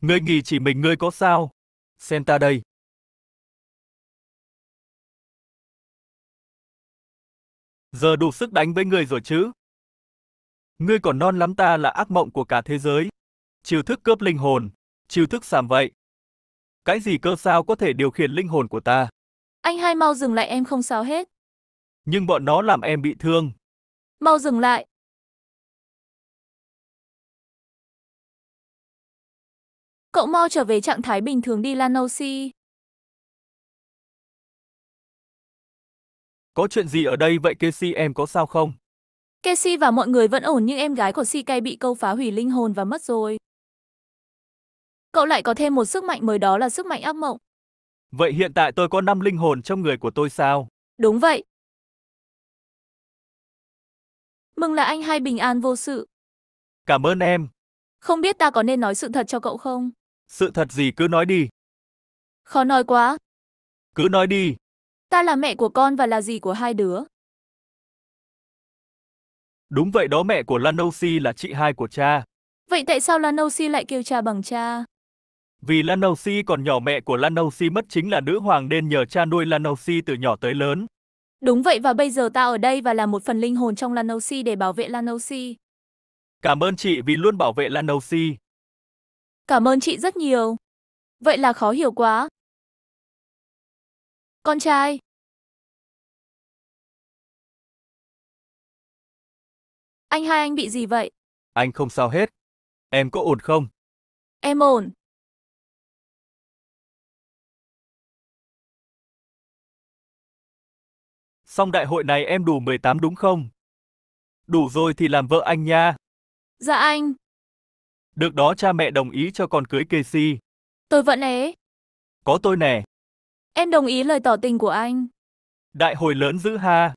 Ngươi nghỉ chỉ mình ngươi có sao? Xem ta đây. Giờ đủ sức đánh với ngươi rồi chứ? Ngươi còn non lắm ta là ác mộng của cả thế giới. Chiêu thức cướp linh hồn, chiêu thức sàm vậy. Cái gì cơ sao có thể điều khiển linh hồn của ta? Anh hai mau dừng lại em không sao hết. Nhưng bọn nó làm em bị thương. Mau dừng lại, Cậu mau trở về trạng thái bình thường đi Lanosi. Có chuyện gì ở đây vậy Casey em có sao không? Casey và mọi người vẫn ổn nhưng em gái của CK bị câu phá hủy linh hồn và mất rồi. Cậu lại có thêm một sức mạnh mới đó là sức mạnh ác mộng. Vậy hiện tại tôi có 5 linh hồn trong người của tôi sao? Đúng vậy. Mừng là anh hai bình an vô sự. Cảm ơn em. Không biết ta có nên nói sự thật cho cậu không? Sự thật gì cứ nói đi. Khó nói quá. Cứ nói đi. Ta là mẹ của con và là gì của hai đứa. Đúng vậy đó mẹ của Lanousi là chị hai của cha. Vậy tại sao Lanousi lại kêu cha bằng cha? Vì Lanousi còn nhỏ mẹ của Lanousi mất chính là nữ hoàng nên nhờ cha nuôi Lanousi từ nhỏ tới lớn. Đúng vậy và bây giờ ta ở đây và là một phần linh hồn trong Lanousi để bảo vệ Lanousi. Cảm ơn chị vì luôn bảo vệ Lanousi. Cảm ơn chị rất nhiều. Vậy là khó hiểu quá. Con trai. Anh hai anh bị gì vậy? Anh không sao hết. Em có ổn không? Em ổn. Xong đại hội này em đủ 18 đúng không? Đủ rồi thì làm vợ anh nha. Dạ anh. Được đó cha mẹ đồng ý cho con cưới Casey. Tôi vẫn ế. Có tôi nè. Em đồng ý lời tỏ tình của anh. Đại hội lớn dữ ha.